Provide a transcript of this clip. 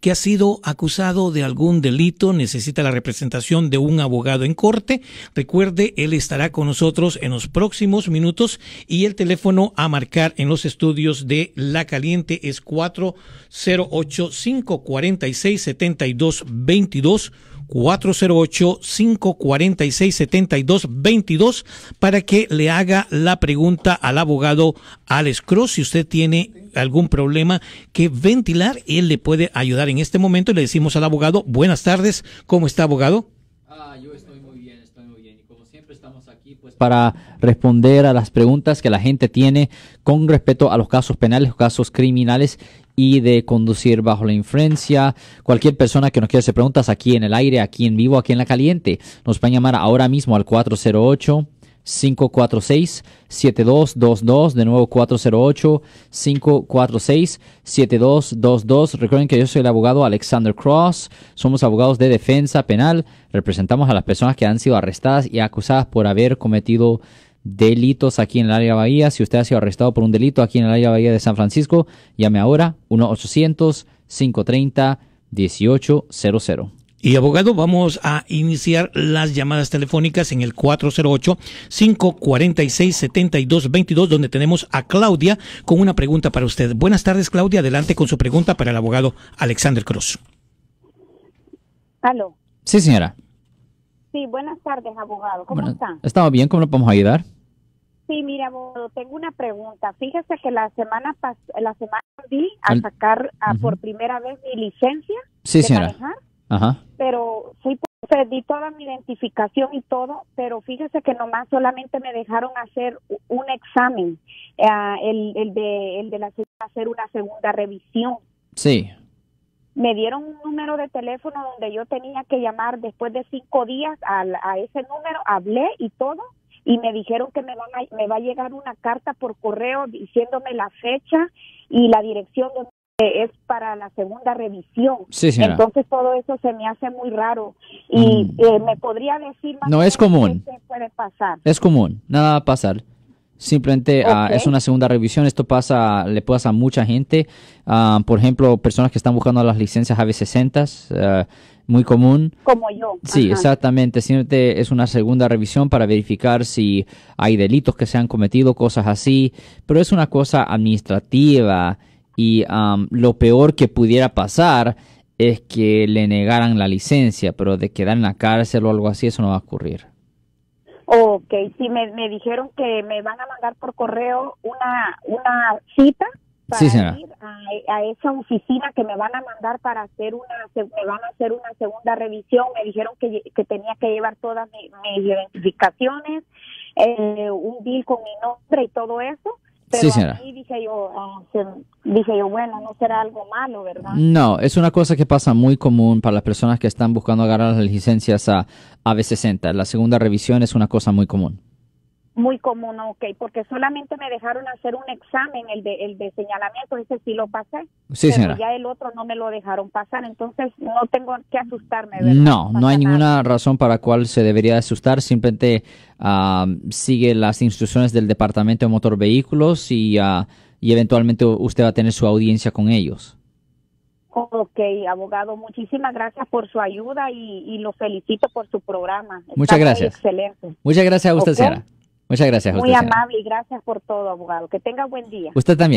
que ha sido acusado de algún delito, necesita la representación de un abogado en corte, recuerde, él estará con nosotros en los próximos minutos y el teléfono a marcar en los estudios de La Caliente es 408 546 7222 408-546-7222 para que le haga la pregunta al abogado Alex Cruz si usted tiene algún problema que ventilar. Él le puede ayudar en este momento. Le decimos al abogado, buenas tardes, ¿cómo está abogado? Pues, para responder a las preguntas que la gente tiene con respecto a los casos penales, casos criminales y de conducir bajo la influencia. Cualquier persona que nos quiera hacer preguntas aquí en el aire, aquí en vivo, aquí en la caliente, nos a llamar ahora mismo al 408 546-7222. De nuevo, 408-546-7222. Recuerden que yo soy el abogado Alexander Cross. Somos abogados de defensa penal. Representamos a las personas que han sido arrestadas y acusadas por haber cometido delitos aquí en el área Bahía. Si usted ha sido arrestado por un delito aquí en el área Bahía de San Francisco, llame ahora 1-800-530-1800. Y abogado, vamos a iniciar las llamadas telefónicas en el 408-546-7222, donde tenemos a Claudia con una pregunta para usted. Buenas tardes, Claudia. Adelante con su pregunta para el abogado Alexander Cross. Aló. Sí, señora. Sí, buenas tardes, abogado. ¿Cómo está? bien, ¿cómo lo podemos ayudar? Sí, mira, abogado, tengo una pregunta. Fíjese que la semana pasada, la semana vi a sacar por primera vez mi licencia. Sí, señora. Ajá. Pero fui, perdí toda mi identificación y todo, pero fíjese que nomás solamente me dejaron hacer un examen, ah, el, de, la, hacer una segunda revisión. Sí. Me dieron un número de teléfono donde yo tenía que llamar después de cinco días a, a ese número, hablé y todo, y me dijeron que me, van me va a llegar una carta por correo diciéndome la fecha y la dirección donde es para la segunda revisión. Entonces todo eso se me hace muy raro y mm. eh, me podría decir no es común. Es común, nada va a pasar. Simplemente ah, es una segunda revisión. Esto pasa, le pasa a mucha gente. Ah, por ejemplo, personas que están buscando las licencias AB60, ah, muy común. Como yo. Sí, exactamente. Siempre es una segunda revisión para verificar si hay delitos que se han cometido, cosas así. Pero es una cosa administrativa y lo peor que pudiera pasar es que le negaran la licencia, pero de quedar en la cárcel o algo así, eso no va a ocurrir. Ok, sí, me, me dijeron que me van a mandar por correo una, una cita para ir a, esa oficina que me van a mandar para hacer una, me van a hacer una segunda revisión. Me dijeron que, tenía que llevar todas mis identificaciones, eh, un bill con mi nombre y todo eso sí, señora. Ah, dije yo, bueno, no será algo malo, ¿verdad? No, es una cosa que pasa muy común para las personas que están buscando agarrar las licencias a AB60. La segunda revisión es una cosa muy común muy común, ok, porque solamente me dejaron hacer un examen, el de, el de señalamiento, ese sí lo pasé. Sí, señora. Pero ya el otro no me lo dejaron pasar, entonces no tengo que asustarme. No, no, hay ninguna razón para la cual se debería asustar, simplemente ah, sigue las instrucciones del Departamento de Motor Vehículos y, ah, y eventualmente usted va a tener su audiencia con ellos. Ok, abogado, muchísimas gracias por su ayuda y, lo felicito por su programa. Muchas gracias. Excelente. Muchas gracias a usted, señora. Muchas gracias. Muy amable y gracias por todo, abogado. Que tenga buen día. Usted también.